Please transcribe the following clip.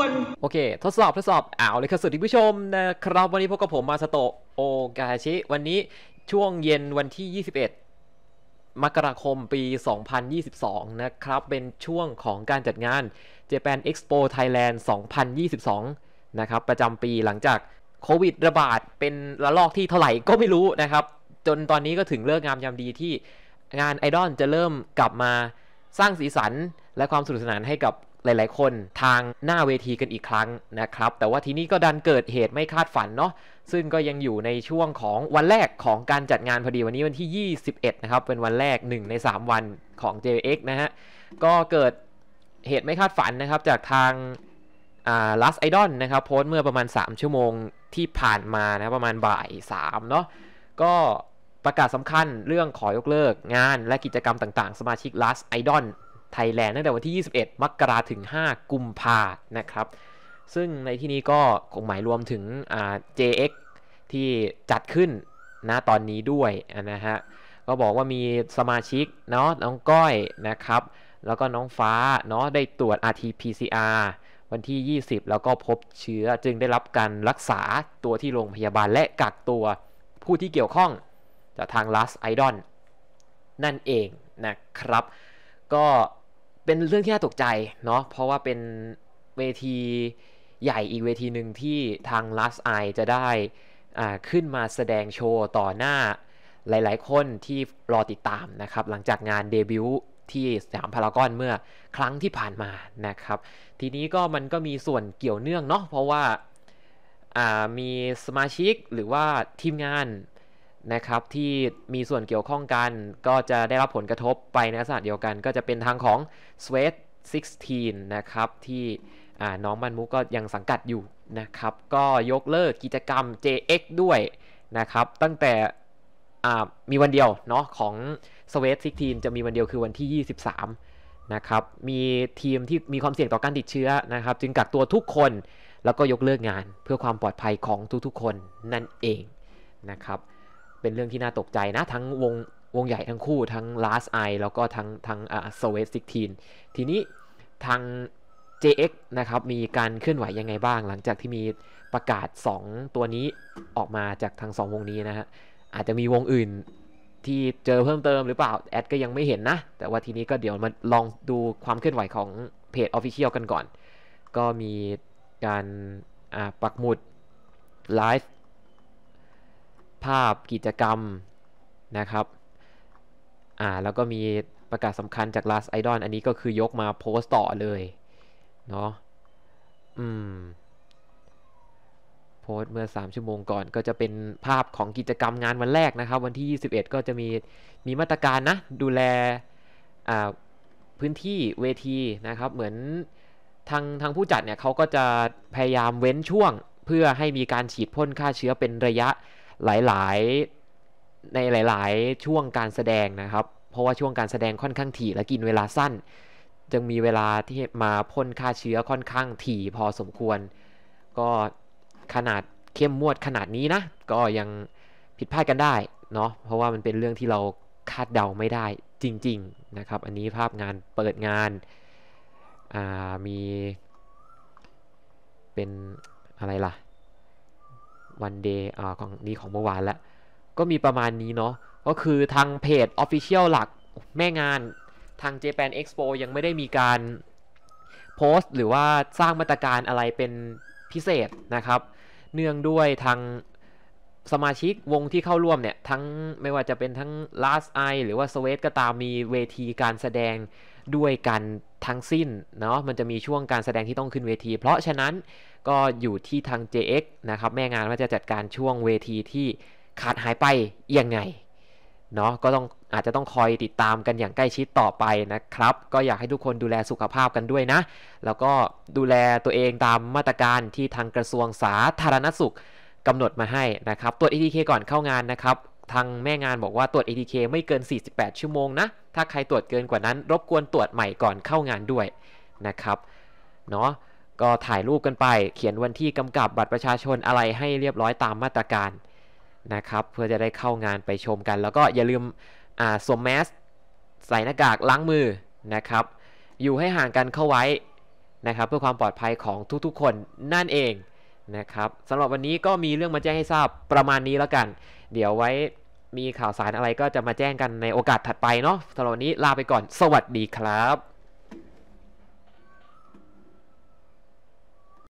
วนโอเค ทดสอบทดสอบอ้าวเลยครับสุดที่ผู้ชมนะครับ วันนี้พบกับผมมาสโตโอกาชิ วันนี้ช่วงเย็นวันที่ 21 มกราคมปี 2022 นะครับ เป็นช่วงของการจัดงาน Japan Expo Thailand 2022 นะครับ ประจำปีหลังจากโควิดระบาดเป็นระลอกที่เท่าไหร่ก็ไม่รู้นะครับ จนตอนนี้ก็ถึงเลิกงามยามดีที่งานไอดอลจะเริ่มกลับมาสร้างสีสัน และความสนุกสนานให้กับหลายๆ คนทางหน้าเวทีกันอีกครั้งนะครับ แต่ว่าทีนี้ก็ดันเกิดเหตุไม่คาดฝันเนาะ ซึ่งก็ยังอยู่ในช่วงของวันแรกของการจัดงานพอดีวันนี้วันที่ 21 นะครับ เป็นวันแรก 1 ใน 3 วันของ JX นะฮะ ก็เกิดเหตุไม่คาดฝันนะครับ จากทางลัสไอดอนนะครับโพสเมื่อประมาณ 3 ชั่วโมงที่ผ่านมานะประมาณบ่าย 3 เนาะ ก็ประกาศสำคัญเรื่องขอยกเลิกงานและกิจกรรมต่าง ๆ สมาชิกลัสไอดอนไทยแลนด์ตั้งแต่วันที่ 21 มกราถึง 5 กุมภานะครับ ซึ่งในที่นี้ก็คงหมายรวมถึงอ่ JX ที่จัดขึ้นนะตอนนี้ด้วยนะฮะ ก็บอกว่ามีสมาชิกเนาะน้องก้อยนะครับ แล้วก็น้องฟ้าเนาะได้ตรวจ RT-PCR วันที่ 20 แล้วก็พบเชื้อจึงได้รับการรักษาตัวที่โรงพยาบาลและกักตัวผู้ที่เกี่ยวข้องจากทาง Last Idol นั่นเองนะครับ ก็เป็นเรื่องที่น่าตกใจเนาะ เพราะว่าเป็นเวทีใหญ่อีกเวทีหนึ่งที่ทาง Last Eye จะได้ขึ้นมาแสดงโชว์ต่อหน้าหลายๆคนที่รอติดตามนะครับ หลังจากงานเดบิวต์ที่สามพารากอนเมื่อครั้งที่ผ่านมานะครับ ทีนี้ก็มันก็มีส่วนเกี่ยวเนื่องเนาะเพราะว่าามีสมาชิกหรือว่าทีมงานนะครับ ที่มีส่วนเกี่ยวข้องกันก็จะได้รับผลกระทบไปในลักษณะเดียวกัน ก็จะเป็นทางของ s w e t 16 นะครับ ที่น้องมันมุกก็ยังสังกัดอยู่นะครับ ก็ยกเลิกกิจกรรม JX ด้วยนะครับ ตั้งแต่มีวันเดียวเนาะของ s w e t 16 จะมีวันเดียวคือวันที่ 23นะครับมีทีมที่มีความเสี่ยงต่อการติดเชื้อนะครับ จึงกักตัวทุกคนแล้วก็ยกเลิกงาน เพื่อความปลอดภัยของทุกๆ คนนั่นเองนะครับเป็นเรื่องที่น่าตกใจนะ ทั้งวงวงใหญ่ทั้งคู่ทั้ง Last Eye แล้วก็ทั้งทั้งอ่า s w e t 16 ทีนี้ทาง JX นะครับ มีการเคลื่อนไหวยังไงบ้าง หลังจากที่มีประกาศ 2 ตัวนี้ออกมาจากทาง2 วงนี้นะฮะอาจจะมีวงอื่นที่เจอเพิ่มเติม หรือเปล่า แอดก็ยังไม่เห็นนะ แต่ว่าทีนี้ก็เดี๋ยวมาลองดูความเคลื่อนไหวของเพจ Official กันก่อน ก็มีการปักหมุดไลฟ์ภาพกิจกรรมนะครับ อ่าแล้วก็มีประกาศสำคัญจาก Last Idol อันนี้ก็คือยกมาโพสต์ต่อเลยเนาะ อืมโพสต์เมื่อ 3 ชั่วโมงก่อนก็จะเป็นภาพของกิจกรรมงานวันแรกนะครับ วันที่ 21 ก็จะมีมีมาตรการนะ ดูแล อ่าพื้นที่เวทีนะครับ เหมือนทางทางผู้จัดเนี่ยเขาก็จะพยายามเว้นช่วงเพื่อให้มีการฉีดพ่นฆ่าเชื้อเป็นระยะหลาย ๆ ในหลาย ๆ ช่วงการแสดงนะครับ เพราะว่าช่วงการแสดงค่อนข้างถี่ และกินเวลาสั้น จึงมีเวลาที่ มาพ่นฆ่าเชื้อค่อนข้างถี่พอสมควร ก็ขนาดเข้มงวดขนาดนี้นะ ก็ยังผิดพลาดกันได้เนาะ เพราะว่ามันเป็นเรื่องที่เราคาดเดาไม่ได้จริง ๆ นะครับ อันนี้ภาพงานเปิดงานมีเป็นอะไรล่ะวันเดย์ของนี้ของเมื่อวานละก็มีประมาณนี้เนาะ ก็คือทางเพจ Official หลักแม่งานทาง Japan Expo ยังไม่ได้มีการโพสต์ หรือว่าสร้างมาตรการอะไรเป็นพิเศษนะครับ เนื่องด้วยทางสมาชิกวงที่เข้าร่วมเนี่ยทั้งไม่ว่าจะเป็นทั้ง Last Eye หรือว่า s w e t ก็ตามมีเวทีการแสดงด้วยกันทั้งสิ้นเนาะมันจะมีช่วงการแสดงที่ต้องขึ้นเวที เพราะฉะนั้นก็อยู่ที่ทาง JX นะครับแม่งานว่าจะจัดการช่วงเวทีที่ขาดหายไปยังไงเนาะก็ต้องอาจจะต้องคอยติดตามกันอย่างใกล้ชิดต่อไปนะครับ ก็อยากให้ทุกคนดูแลสุขภาพกันด้วยนะแล้วก็ดูแลตัวเองตามมาตรการที่ทางกระทรวงสาธารณสุขกำหนดมาให้ นะครับตรวจ ATK ก่อนเข้างานนะครับ ทางแม่งานบอกว่าตรวจ ATK ไม่เกิน 48 ชั่วโมงนะ ถ้าใครตรวจเกินกว่านั้น รบกวนตรวจใหม่ก่อนเข้างานด้วยนะครับเนาะก็ถ่ายรูปกันไป เขียนวันที่กำกับบัตรประชาชนอะไรให้เรียบร้อยตามมาตรการนะครับเพื่อจะได้เข้างานไปชมกันแล้วก็อย่าลืมสวมแมสใส่หน้ากากล้างมือนะครับอยู่ให้ห่างกันเข้าไว้นะครับเพื่อความปลอดภัยของทุกๆ คนนั่นเองนะครับสำหรับวันนี้ก็มีเรื่องมาแจ้งให้ทราบประมาณนี้แล้วกัน เดี๋ยวไว้มีข่าวสารอะไรก็จะมาแจ้งกันในโอกาสถัดไปเนาะสำหรับวันนี้ลาไปก่อนสวัสดีครับ